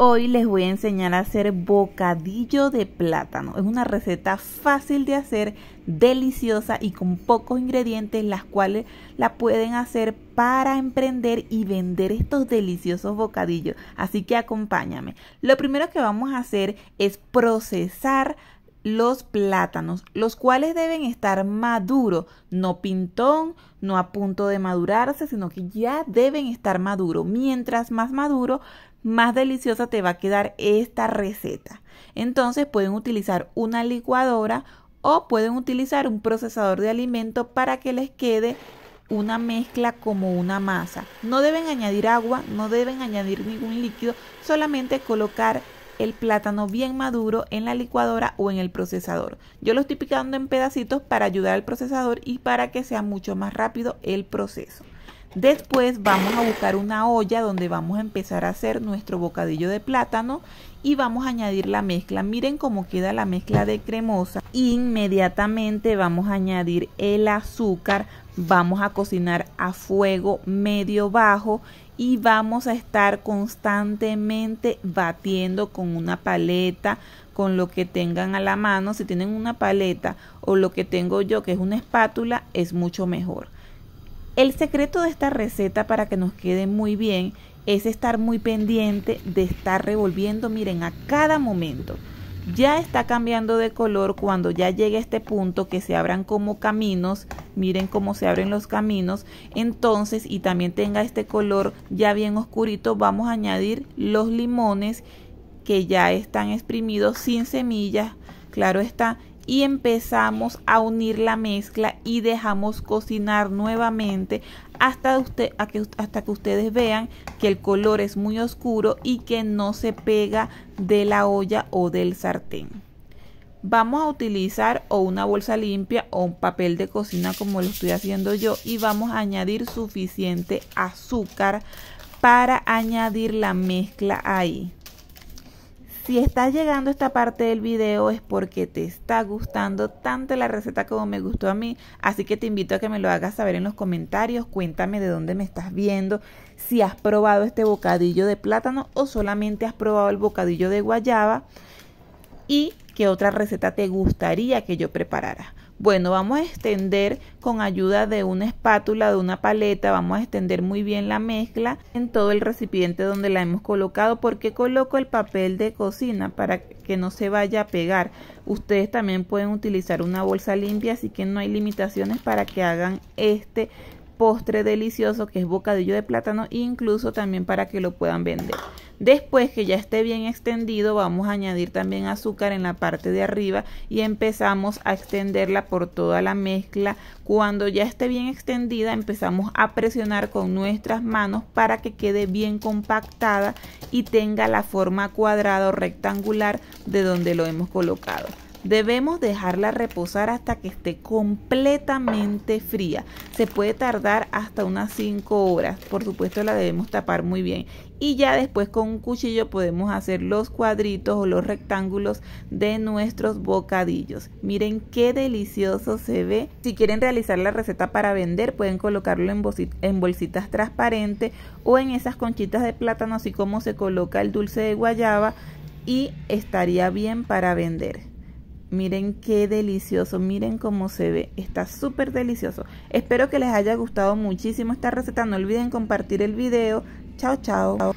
Hoy les voy a enseñar a hacer bocadillo de plátano. Es una receta fácil de hacer, deliciosa y con pocos ingredientes, las cuales la pueden hacer para emprender y vender estos deliciosos bocadillos. Así que acompáñame. Lo primero que vamos a hacer es procesar los plátanos, los cuales deben estar maduros, no pintón, no a punto de madurarse, sino que ya deben estar maduros. Mientras más maduro, más deliciosa te va a quedar esta receta. Entonces pueden utilizar una licuadora o pueden utilizar un procesador de alimento para que les quede una mezcla como una masa. No deben añadir agua, no deben añadir ningún líquido, solamente colocar el plátano bien maduro en la licuadora o en el procesador. Yo lo estoy picando en pedacitos para ayudar al procesador y para que sea mucho más rápido el proceso. Después vamos a buscar una olla donde vamos a empezar a hacer nuestro bocadillo de plátano y vamos a añadir la mezcla. Miren cómo queda la mezcla de cremosa. Inmediatamente vamos a añadir el azúcar. Vamos a cocinar a fuego medio bajo y vamos a estar constantemente batiendo con una paleta, con lo que tengan a la mano. Si tienen una paleta o lo que tengo yo que es una espátula, es mucho mejor. El secreto de esta receta para que nos quede muy bien es estar muy pendiente de estar revolviendo, miren, a cada momento. Ya está cambiando de color cuando ya llegue a este punto que se abran como caminos, miren cómo se abren los caminos, entonces y también tenga este color ya bien oscurito, vamos a añadir los limones que ya están exprimidos sin semillas, claro está, y empezamos a unir la mezcla y dejamos cocinar nuevamente hasta, que ustedes vean que el color es muy oscuro y que no se pega de la olla o del sartén. Vamos a utilizar o una bolsa limpia o un papel de cocina como lo estoy haciendo yo y vamos a añadir suficiente azúcar para añadir la mezcla ahí. Si estás llegando esta parte del video es porque te está gustando tanto la receta como me gustó a mí, así que te invito a que me lo hagas saber en los comentarios, cuéntame de dónde me estás viendo, si has probado este bocadillo de plátano o solamente has probado el bocadillo de guayaba y qué otra receta te gustaría que yo preparara. Bueno, vamos a extender con ayuda de una espátula, de una paleta, vamos a extender muy bien la mezcla en todo el recipiente donde la hemos colocado. porque coloco el papel de cocina? Para que no se vaya a pegar. Ustedes también pueden utilizar una bolsa limpia, así que no hay limitaciones para que hagan este postre delicioso que es bocadillo de plátano, incluso también para que lo puedan vender. Después que ya esté bien extendido, vamos a añadir también azúcar en la parte de arriba y empezamos a extenderla por toda la mezcla. Cuando ya esté bien extendida, empezamos a presionar con nuestras manos para que quede bien compactada y tenga la forma cuadrada o rectangular de donde lo hemos colocado. Debemos dejarla reposar hasta que esté completamente fría. Se puede tardar hasta unas 5 horas. Por supuesto la debemos tapar muy bien. Y ya después con un cuchillo podemos hacer los cuadritos o los rectángulos de nuestros bocadillos. Miren qué delicioso se ve. Si quieren realizar la receta para vender pueden colocarlo en, bolsitas transparentes o en esas conchitas de plátano así como se coloca el dulce de guayaba y estaría bien para vender. Miren qué delicioso, miren cómo se ve, está súper delicioso. Espero que les haya gustado muchísimo esta receta, no olviden compartir el video. Chao, chao.